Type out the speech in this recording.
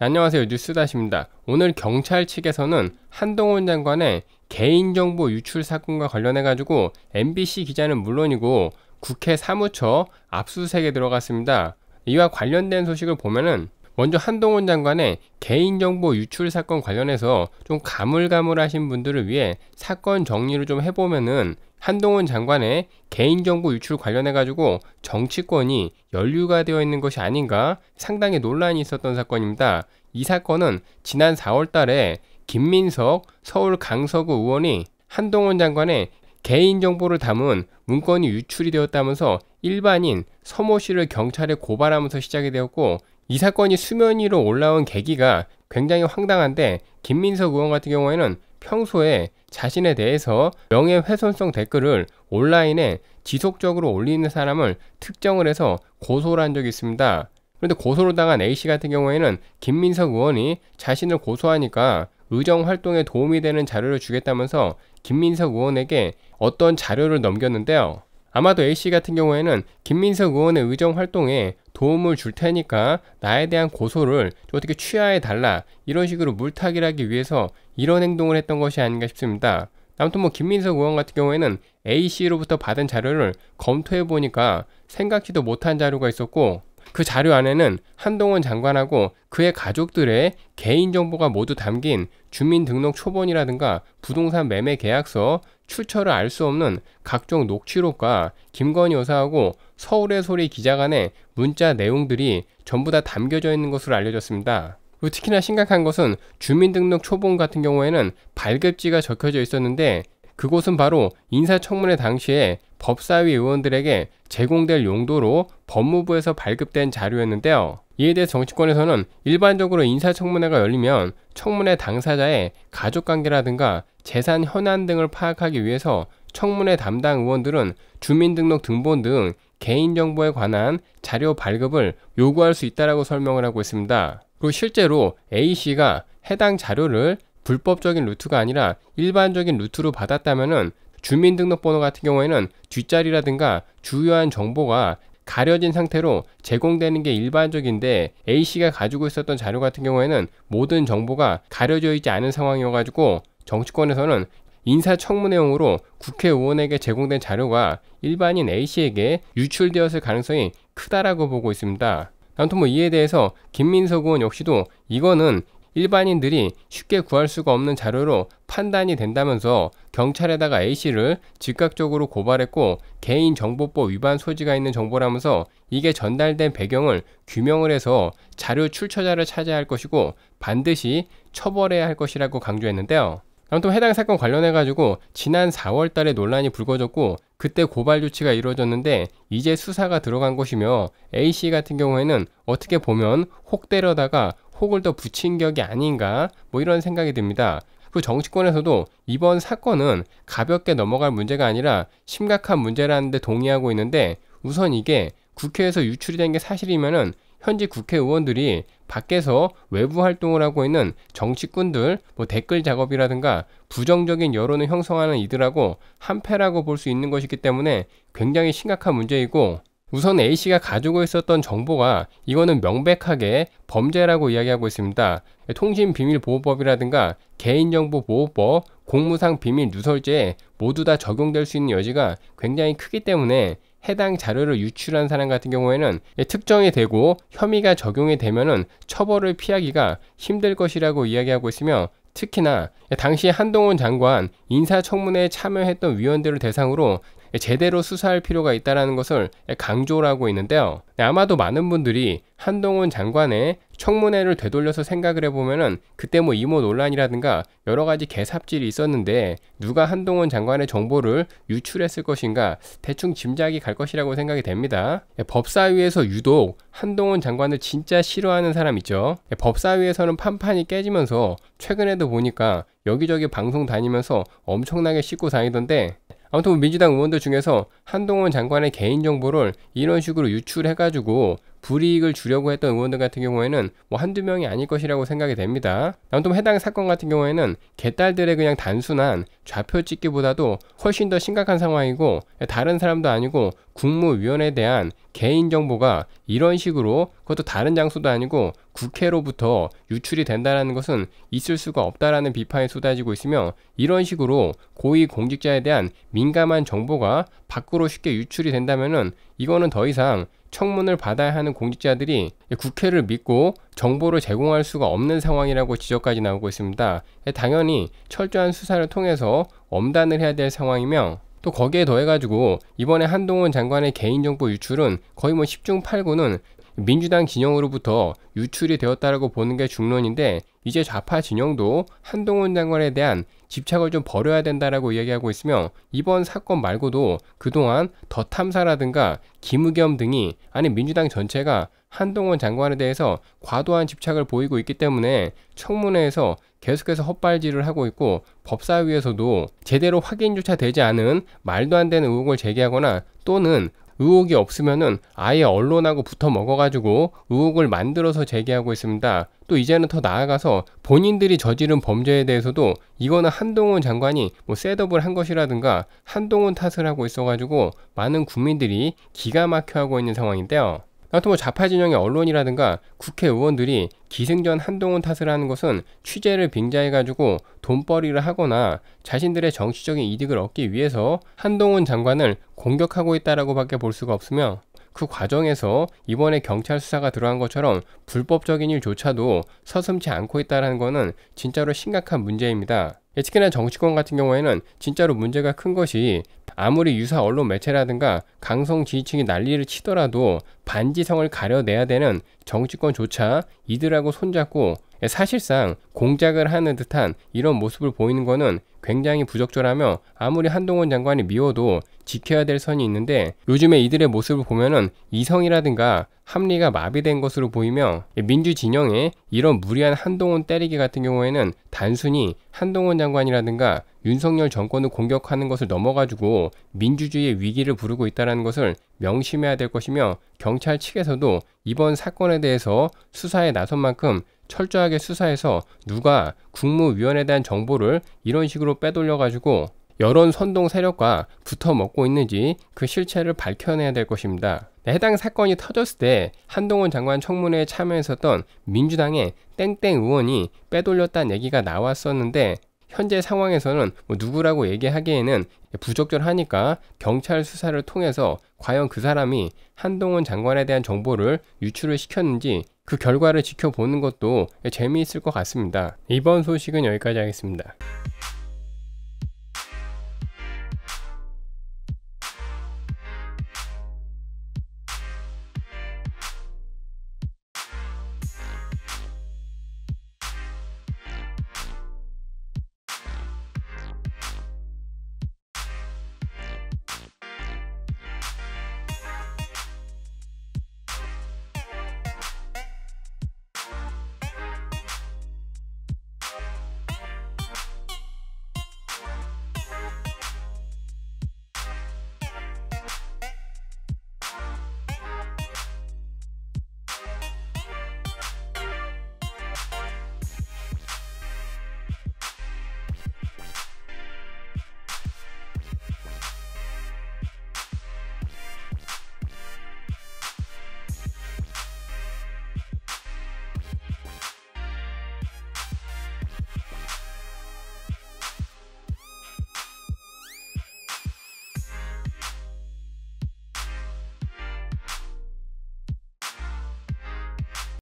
네, 안녕하세요. 뉴스다시입니다. 오늘 경찰 측에서는 한동훈 장관의 개인정보 유출 사건과 관련해 가지고 MBC 기자는 물론이고 국회 사무처 압수수색에 들어갔습니다. 이와 관련된 소식을 보면은 먼저 한동훈 장관의 개인정보 유출 사건 관련해서 좀 가물가물하신 분들을 위해 사건 정리를 좀 해보면은 한동훈 장관의 개인정보 유출 관련해가지고 정치권이 연류가 되어 있는 것이 아닌가 상당히 논란이 있었던 사건입니다. 이 사건은 지난 4월 달에 김민석 서울 강서구 의원이 한동훈 장관의 개인정보를 담은 문건이 유출이 되었다면서 일반인 서모 씨를 경찰에 고발하면서 시작이 되었고 이 사건이 수면 위로 올라온 계기가 굉장히 황당한데 김민석 의원 같은 경우에는 평소에 자신에 대해서 명예훼손성 댓글을 온라인에 지속적으로 올리는 사람을 특정을 해서 고소를 한 적이 있습니다. 그런데 고소를 당한 A씨 같은 경우에는 김민석 의원이 자신을 고소하니까 의정 활동에 도움이 되는 자료를 주겠다면서 김민석 의원에게 어떤 자료를 넘겼는데요. 아마도 A씨 같은 경우에는 김민석 의원의 의정 활동에 도움을 줄 테니까 나에 대한 고소를 어떻게 취하해 달라 이런 식으로 물타기를 하기 위해서 이런 행동을 했던 것이 아닌가 싶습니다. 아무튼 뭐 김민석 의원 같은 경우에는 A씨로부터 받은 자료를 검토해 보니까 생각지도 못한 자료가 있었고 그 자료 안에는 한동훈 장관하고 그의 가족들의 개인정보가 모두 담긴 주민등록 초본이라든가 부동산 매매 계약서, 출처를 알 수 없는 각종 녹취록과 김건희 여사하고 서울의 소리 기자간의 문자 내용들이 전부 다 담겨져 있는 것으로 알려졌습니다. 특히나 심각한 것은 주민등록 초본 같은 경우에는 발급지가 적혀져 있었는데 그곳은 바로 인사청문회 당시에 법사위 의원들에게 제공될 용도로 법무부에서 발급된 자료였는데요. 이에 대해 정치권에서는 일반적으로 인사청문회가 열리면 청문회 당사자의 가족관계라든가 재산 현안 등을 파악하기 위해서 청문회 담당 의원들은 주민등록 등본 등 개인정보에 관한 자료 발급을 요구할 수 있다라고 설명을 하고 있습니다. 그리고 실제로 A씨가 해당 자료를 불법적인 루트가 아니라 일반적인 루트로 받았다면 주민등록번호 같은 경우에는 뒷자리라든가 주요한 정보가 가려진 상태로 제공되는 게 일반적인데 A씨가 가지고 있었던 자료 같은 경우에는 모든 정보가 가려져 있지 않은 상황이어가지고 정치권에서는 인사청문회용으로 국회의원에게 제공된 자료가 일반인 A씨에게 유출되었을 가능성이 크다라고 보고 있습니다. 아무튼 뭐 이에 대해서 김민석 의원 역시도 이거는 일반인들이 쉽게 구할 수가 없는 자료로 판단이 된다면서 경찰에다가 A씨를 즉각적으로 고발했고 개인정보법 위반 소지가 있는 정보라면서 이게 전달된 배경을 규명을 해서 자료 출처자를 찾아야 할 것이고 반드시 처벌해야 할 것이라고 강조했는데요. 아무또 해당 사건 관련해가지고 지난 4월 달에 논란이 불거졌고 그때 고발 조치가 이루어졌는데 이제 수사가 들어간 것이며 A씨 같은 경우에는 어떻게 보면 혹 때려다가 혹을 더 붙인 격이 아닌가 뭐 이런 생각이 듭니다. 그 정치권에서도 이번 사건은 가볍게 넘어갈 문제가 아니라 심각한 문제라는데 동의하고 있는데 우선 이게 국회에서 유출이 된 게 사실이면은 현지 국회의원들이 밖에서 외부 활동을 하고 있는 정치꾼들, 뭐 댓글 작업이라든가 부정적인 여론을 형성하는 이들하고 한패라고 볼 수 있는 것이기 때문에 굉장히 심각한 문제이고 우선 A씨가 가지고 있었던 정보가 이거는 명백하게 범죄라고 이야기하고 있습니다. 통신비밀보호법이라든가 개인정보보호법, 공무상 비밀 누설죄 모두 다 적용될 수 있는 여지가 굉장히 크기 때문에 해당 자료를 유출한 사람 같은 경우에는 특정이 되고 혐의가 적용이 되면은 처벌을 피하기가 힘들 것이라고 이야기하고 있으며 특히나 당시 한동훈 장관 인사청문회에 참여했던 위원들을 대상으로 제대로 수사할 필요가 있다는 것을 강조를 하고 있는데요. 네, 아마도 많은 분들이 한동훈 장관의 청문회를 되돌려서 생각을 해보면 그때 뭐 이모 논란이라든가 여러 가지 개삽질이 있었는데 누가 한동훈 장관의 정보를 유출했을 것인가 대충 짐작이 갈 것이라고 생각이 됩니다. 네, 법사위에서 유독 한동훈 장관을 진짜 싫어하는 사람 있죠. 네, 법사위에서는 판판이 깨지면서 최근에도 보니까 여기저기 방송 다니면서 엄청나게 씻고 다니던데 아무튼 민주당 의원들 중에서 한동훈 장관의 개인정보를 이런 식으로 유출해가지고 불이익을 주려고 했던 의원들 같은 경우에는 뭐 한두 명이 아닐 것이라고 생각이 됩니다. 아무튼 해당 사건 같은 경우에는 개딸들의 그냥 단순한 좌표 찍기보다도 훨씬 더 심각한 상황이고 다른 사람도 아니고 국무위원에 대한 개인정보가 이런 식으로 그것도 다른 장소도 아니고 국회로부터 유출이 된다라는 것은 있을 수가 없다라는 비판이 쏟아지고 있으며 이런 식으로 고위공직자에 대한 민감한 정보가 밖으로 쉽게 유출이 된다면 이거는 더 이상 청문을 받아야 하는 공직자들이 국회를 믿고 정보를 제공할 수가 없는 상황이라고 지적까지 나오고 있습니다. 예, 당연히 철저한 수사를 통해서 엄단을 해야 될 상황이며 또 거기에 더해가지고 이번에 한동훈 장관의 개인정보 유출은 거의 뭐 10중 8구는 민주당 진영으로부터 유출이 되었다라고 보는 게 중론인데 이제 좌파 진영도 한동훈 장관에 대한 집착을 좀 버려야 된다라고 이야기하고 있으며 이번 사건 말고도 그동안 더 탐사라든가 김우겸 등이 아니 민주당 전체가 한동훈 장관에 대해서 과도한 집착을 보이고 있기 때문에 청문회에서 계속해서 헛발질을 하고 있고 법사위에서도 제대로 확인조차 되지 않은 말도 안 되는 의혹을 제기하거나 또는 의혹이 없으면은 아예 언론하고 붙어 먹어가지고 의혹을 만들어서 제기하고 있습니다. 또 이제는 더 나아가서 본인들이 저지른 범죄에 대해서도 이거는 한동훈 장관이 뭐 셋업을 한 것이라든가 한동훈 탓을 하고 있어가지고 많은 국민들이 기가 막혀 하고 있는 상황인데요. 아무튼 좌파 뭐 진영의 언론이라든가 국회의원들이 기승전 한동훈 탓을 하는 것은 취재를 빙자해가지고 돈벌이를 하거나 자신들의 정치적인 이득을 얻기 위해서 한동훈 장관을 공격하고 있다라고 밖에 볼 수가 없으며 그 과정에서 이번에 경찰 수사가 들어간 것처럼 불법적인 일조차도 서슴지 않고 있다는 것은 진짜로 심각한 문제입니다. 예, 특히나 정치권 같은 경우에는 진짜로 문제가 큰 것이 아무리 유사 언론 매체라든가 강성 지지층이 난리를 치더라도 반지성을 가려내야 되는 정치권조차 이들하고 손잡고 사실상 공작을 하는 듯한 이런 모습을 보이는 것은 굉장히 부적절하며 아무리 한동훈 장관이 미워도 지켜야 될 선이 있는데 요즘에 이들의 모습을 보면은 이성이라든가 합리가 마비된 것으로 보이며 민주 진영의 이런 무리한 한동훈 때리기 같은 경우에는 단순히 한동훈 장관이라든가 윤석열 정권을 공격하는 것을 넘어가지고 민주주의의 위기를 부르고 있다는 것을 명심해야 될 것이며 경찰 측에서도 이번 사건에 대해서 수사에 나선 만큼 철저하게 수사해서 누가 국무위원에 대한 정보를 이런 식으로 빼돌려 가지고 여론 선동 세력과 붙어 먹고 있는지 그 실체를 밝혀내야 될 것입니다. 네, 해당 사건이 터졌을 때 한동훈 장관 청문회에 참여했었던 민주당의 땡땡 의원이 빼돌렸다는 얘기가 나왔었는데 현재 상황에서는 뭐 누구라고 얘기하기에는 부적절하니까 경찰 수사를 통해서 과연 그 사람이 한동훈 장관에 대한 정보를 유출을 시켰는지 그 결과를 지켜보는 것도 재미있을 것 같습니다. 이번 소식은 여기까지 하겠습니다.